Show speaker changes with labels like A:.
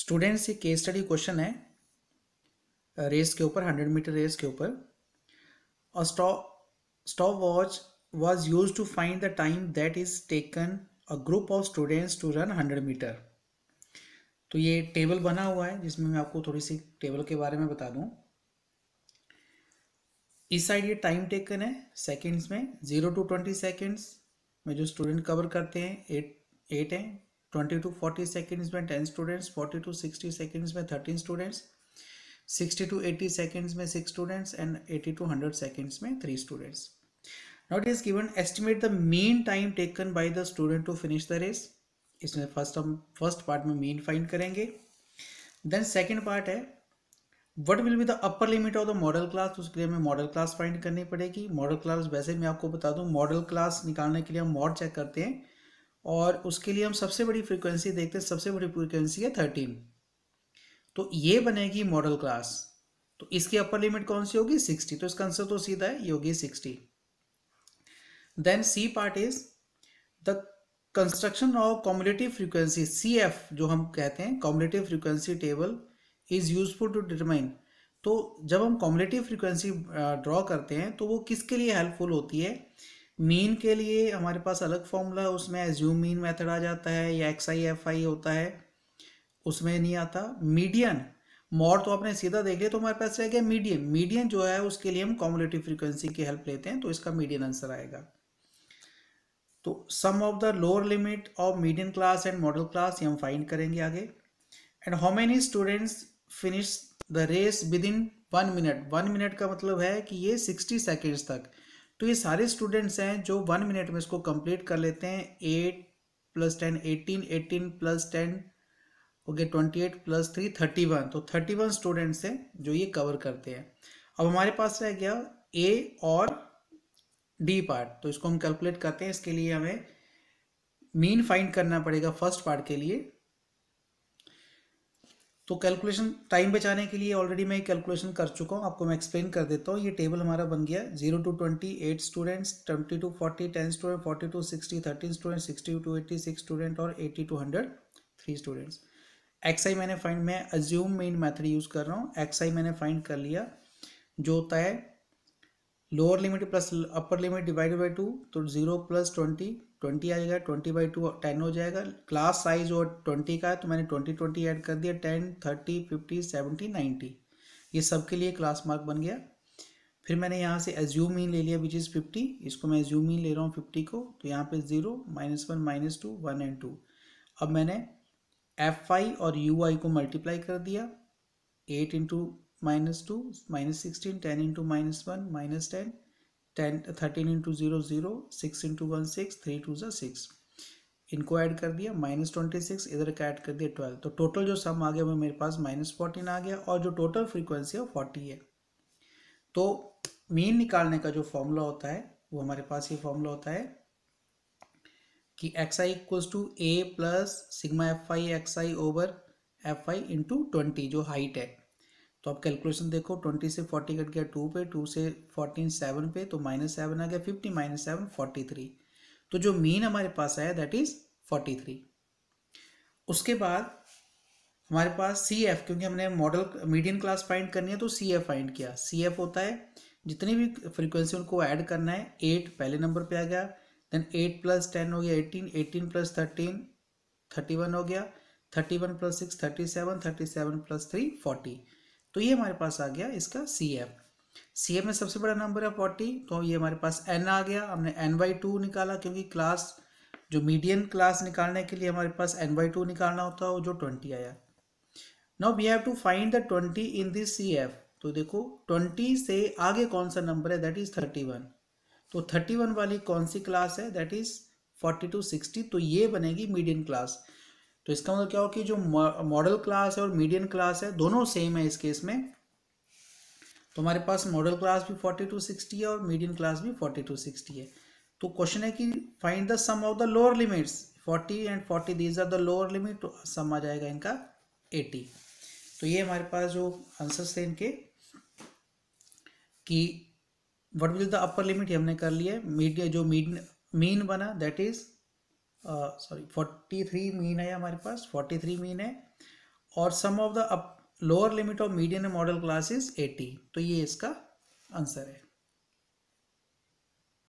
A: students ये case study question है race के ऊपर हंड्रेड मीटर रेस के ऊपर और stop watch was use to find the time that is taken a group of students to run hundred metre तो ये टेबल बना हुआ है जिसमें मैं आपको थोड़ी सी टेबल के बारे में बता दूँ इस साइड ये टाइम टेकन है सेकेंड्स में जीरो टू ट्वेंटी सेकेंड्स में जो स्टूडेंट कवर करते हैं एट एट हैं ट्वेंटी टू फोर्टी सेकेंड्स में ten students forty to sixty seconds में thirteen students sixty to eighty seconds में six students and eighty to hundred seconds में three students not is given estimate the mean time taken by the student to finish the race इसमें first हम first part में mean find करेंगे then second part है what will be the upper limit of the modal class उसके लिए हमें model class find करनी पड़ेगी मॉडल क्लास वैसे मैं आपको बता दूँ मॉडल क्लास निकालने के लिए हम मॉड चेक करते हैं और उसके लिए हम सबसे बड़ी फ्रीक्वेंसी देखते हैं सबसे बड़ी फ्रीक्वेंसी है थर्टीन तो ये बनेगी मॉडल क्लास तो इसकी अपर लिमिट कौन सी होगी सिक्सटी तो इसका आंसर तो सीधा है ये होगी sixty then C part is the construction of cumulative frequency C F जो हम कहते हैं cumulative frequency table is useful to determine तो जब हम कॉम्युलेटिव फ्रीक्वेंसी ड्रॉ करते हैं तो वो किसके लिए हेल्पफुल होती है मीन के लिए हमारे पास अलग फॉर्मूला है उसमें एज्यूम मीन मेथड आ जाता है या एक्स आई एफ आई होता है उसमें नहीं आता मीडियन मॉड तो आपने सीधा देख लिया तो हमारे पास रह गया मीडियम मीडियन जो है उसके लिए हम कॉमुलेटिव फ्रीक्वेंसी की हेल्प लेते हैं तो इसका मीडियन आंसर आएगा तो sum of the lower limit of medium class and modal class ये हम फाइंड करेंगे आगे and how many students finish the race within one minute one minute का मतलब है कि ये सिक्सटी सेकेंड्स तक तो ये सारे स्टूडेंट्स हैं जो वन मिनट में इसको कंप्लीट कर लेते हैं eight plus ten eighteen eighteen plus ten okay twenty eight plus three thirty one तो थर्टी वन स्टूडेंट्स हैं जो ये कवर करते हैं अब हमारे पास रह गया ए और डी पार्ट तो इसको हम कैलकुलेट करते हैं इसके लिए हमें मीन फाइंड करना पड़ेगा फर्स्ट पार्ट के लिए तो कैलकुलेशन टाइम बचाने के लिए ऑलरेडी मैं कैलकुलेशन कर चुका हूँ आपको मैं एक्सप्लेन कर देता हूँ ये टेबल हमारा बन गया zero to twenty eight students twenty to forty ten student forty to sixty thirteen student sixty to eighty six student और eighty to hundred three students X I मैंने फाइंड मैं अज्यूम मेन मैथड यूज़ कर रहा हूँ x I मैंने find कर लिया जो होता है lower limit plus upper limit divide by two तो जीरो प्लस ट्वेंटी ट्वेंटी आ जाएगा ट्वेंटी बाई टू टेन हो जाएगा क्लास साइज और ट्वेंटी का है तो मैंने ट्वेंटी ट्वेंटी ऐड कर दिया ten thirty fifty seventy ninety ये सब के लिए क्लास मार्क बन गया फिर मैंने यहाँ से एज्यूम मीन ले लिया विच इज़ फिफ्टी इसको मैं एज्यूम मीन ले रहा हूँ फिफ्टी को तो यहाँ पे zero minus one minus two one and two अब मैंने एफ आई और यू आई को मल्टीप्लाई कर दिया eight into minus 2 minus 16 10 into minus 1 minus 10 10 13 into 0 0 6 into 1 6 3 two जो सिक्स इनको ऐड कर दिया माइनस ट्वेंटी सिक्स इधर का ऐड कर दिया ट्वेल्व तो टोटल जो सम आ गया वो मेरे पास माइनस फोर्टीन आ गया और जो टोटल फ्रीक्वेंसी है फोर्टी है तो मीन निकालने का जो फॉर्मूला होता है वो हमारे पास ये फॉर्मूला होता है कि X I equals to A plus sigma F I X I over F I into twenty जो हाइट है तो आप कैलकुलेशन देखो ट्वेंटी से फोर्टी कट गया टू पे टू से फोर्टीन सेवन पे तो माइनस सेवन आ गया fifty minus seven forty three तो जो मीन हमारे पास आया दैट इज़ फोर्टी थ्री उसके बाद हमारे पास सी एफ क्योंकि हमने मॉडल मीडियम क्लास फाइंड करनी है तो सी एफ फाइंड किया सी एफ होता है जितनी भी फ्रिक्वेंसी उनको ऐड करना है एट पहले नंबर पे आ गया देन एट प्लस टेन हो गया eighteen eighteen plus thirteen thirty one हो गया thirty one plus six thirty seven thirty seven plus three forty तो ये हमारे पास आ गया इसका सी एम सी एम में सबसे बड़ा नंबर है फोर्टी तो ये हमारे पास एन आ गया हमने एन बाई टू निकाला क्योंकि क्लास जो मीडियन क्लास निकालने के लिए हमारे पास एन बाई टू निकालना होता है वो जो ट्वेंटी आया now we have to find the twenty in this C F तो देखो ट्वेंटी से आगे कौन सा नंबर है दैट इज़ थर्टी वन तो थर्टी वन वाली कौन सी क्लास है that is forty to sixty तो ये बनेगी मीडियन क्लास तो इसका मतलब क्या हो कि जो मॉडल क्लास है और मीडियन क्लास है दोनों सेम है इस केस में तो हमारे पास मॉडल क्लास भी फोर्टी टू सिक्सटी है और मीडियन क्लास भी फोर्टी टू सिक्सटी है तो क्वेश्चन है कि find the sum of the lower limits forty and forty these are the lower limit तो सम आ जाएगा इनका एटी तो ये हमारे पास जो आंसर्स थे इनके कि what will the upper limit हमने कर लिया मीडिया जो मीन मीन बना that is sorry forty three mean है हमारे पास फोर्टी थ्री मीन है और sum of the up lower limit of median modal class is eighty तो ये इसका आंसर है